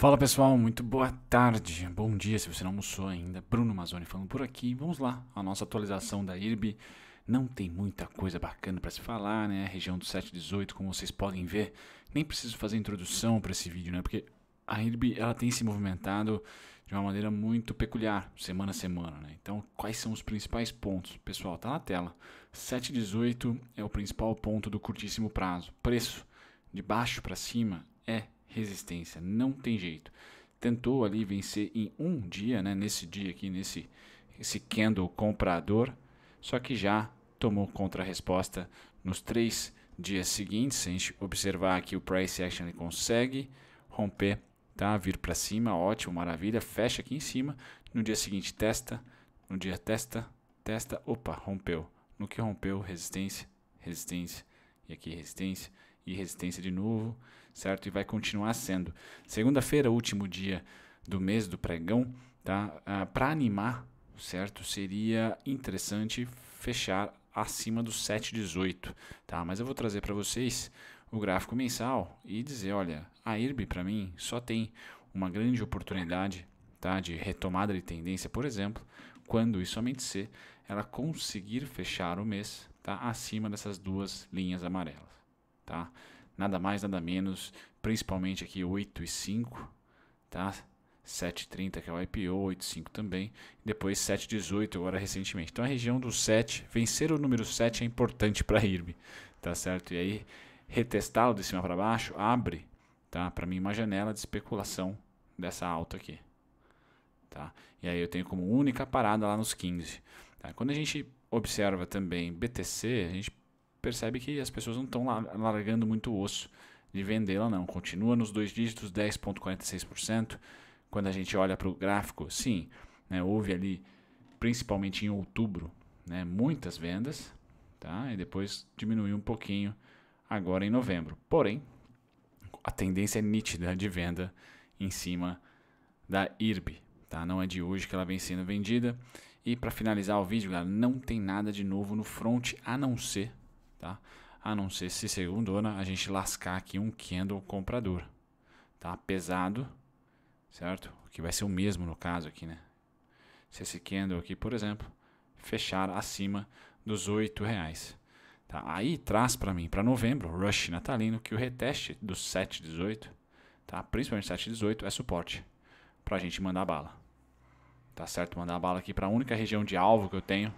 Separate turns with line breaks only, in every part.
Fala pessoal, muito boa tarde, bom dia se você não almoçou ainda. Bruno Mazzoni falando por aqui. Vamos lá, a nossa atualização da IRB. Não tem muita coisa bacana para se falar, né? A região do 718, como vocês podem ver, nem preciso fazer introdução para esse vídeo, né? Porque a IRB ela tem se movimentado de uma maneira muito peculiar, semana a semana, né? Então, quais são os principais pontos? Pessoal, tá na tela. 718 é o principal ponto do curtíssimo prazo. Preço de baixo para cima é resistência, não tem jeito. Tentou ali vencer em um dia, né, nesse dia aqui, nesse esse candle comprador, só que já tomou contra-resposta nos três dias seguintes. Se a gente observar aqui o price action, ele consegue romper, tá? vir para cima, ótimo, maravilha, fecha aqui em cima. No dia seguinte, testa, no dia testa, testa, opa, rompeu. No que rompeu, resistência, resistência e aqui resistência e resistência de novo, certo? E vai continuar sendo. Segunda-feira, último dia do mês do pregão, tá? Ah, para animar, certo? Seria interessante fechar acima dos 7,18, tá? Mas eu vou trazer para vocês o gráfico mensal e dizer, olha, a IRB para mim só tem uma grande oportunidade, tá, de retomada de tendência, por exemplo, quando e somente se ela conseguir fechar o mês, tá, acima dessas duas linhas amarelas tá? Nada mais, nada menos, principalmente aqui 8 e 5, tá? 7,30 que é o IPO, 8,5 também, depois 7,18 agora recentemente. Então a região do 7, vencer o número 7 é importante para a IRB, tá certo? E aí retestá-lo de cima para baixo abre, tá? Para mim uma janela de especulação dessa alta aqui, tá? E aí eu tenho como única parada lá nos 15. Tá? Quando a gente observa também BTC, a gente percebe que as pessoas não estão largando muito o osso de vendê-la, não. Continua nos dois dígitos, 10,46%. Quando a gente olha para o gráfico, sim, né, houve ali, principalmente em outubro, né, muitas vendas, tá? e depois diminuiu um pouquinho agora em novembro. Porém, a tendência é nítida de venda em cima da IRB. Tá? Não é de hoje que ela vem sendo vendida. E para finalizar o vídeo, galera, não tem nada de novo no front, a não ser tá? A não ser se segundona a gente lascar aqui um candle comprador, tá? Pesado, certo? Que vai ser o mesmo no caso aqui, né? Se esse candle aqui, por exemplo, fechar acima dos oito reais. Tá? Aí traz para mim, para novembro, rush natalino, que o reteste dos 7,18, tá? principalmente 7,18, é suporte para a gente mandar bala. Tá certo? Mandar bala aqui para a única região de alvo que eu tenho,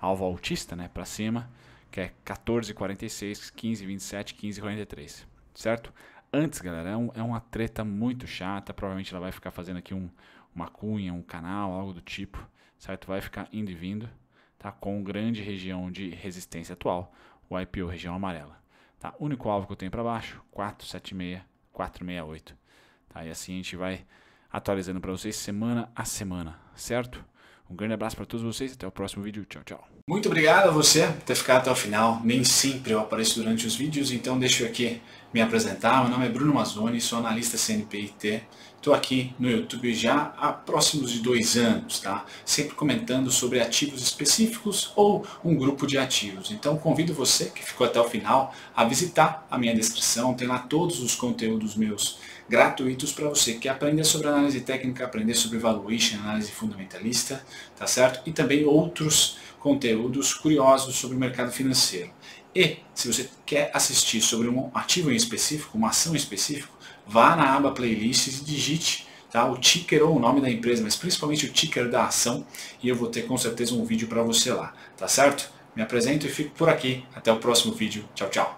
alvo altista, né? para cima, que é 14,46, 15,27, 15,43, certo? Antes, galera, é, um, é, uma treta muito chata, provavelmente ela vai ficar fazendo aqui um, uma cunha, um canal, algo do tipo, certo? Vai ficar indo e vindo, tá? Com grande região de resistência atual, o IPO, região amarela, tá? Único alvo que eu tenho para baixo, 476, 468, tá? E assim a gente vai atualizando para vocês semana a semana, certo? Um grande abraço para todos vocês, até o próximo vídeo. Tchau, tchau. Muito obrigado a você por ter ficado até o final. Nem sempre eu apareço durante os vídeos, então deixa eu aqui me apresentar. Meu nome é Bruno Mazzoni, sou analista CNPIT. Estou aqui no YouTube já há próximos de dois anos, tá? Sempre comentando sobre ativos específicos ou um grupo de ativos. Então convido você que ficou até o final a visitar a minha descrição. Tem lá todos os conteúdos meus gratuitos para você que aprender sobre análise técnica, aprender sobre valuation, análise fundamentalista, tá certo? E também outros conteúdos curiosos sobre o mercado financeiro. E se você quer assistir sobre um ativo em específico, uma ação específica, vá na aba playlists e digite tá, o ticker ou o nome da empresa, mas principalmente o ticker da ação e eu vou ter com certeza um vídeo para você lá, tá certo? Me apresento e fico por aqui. Até o próximo vídeo. Tchau, tchau.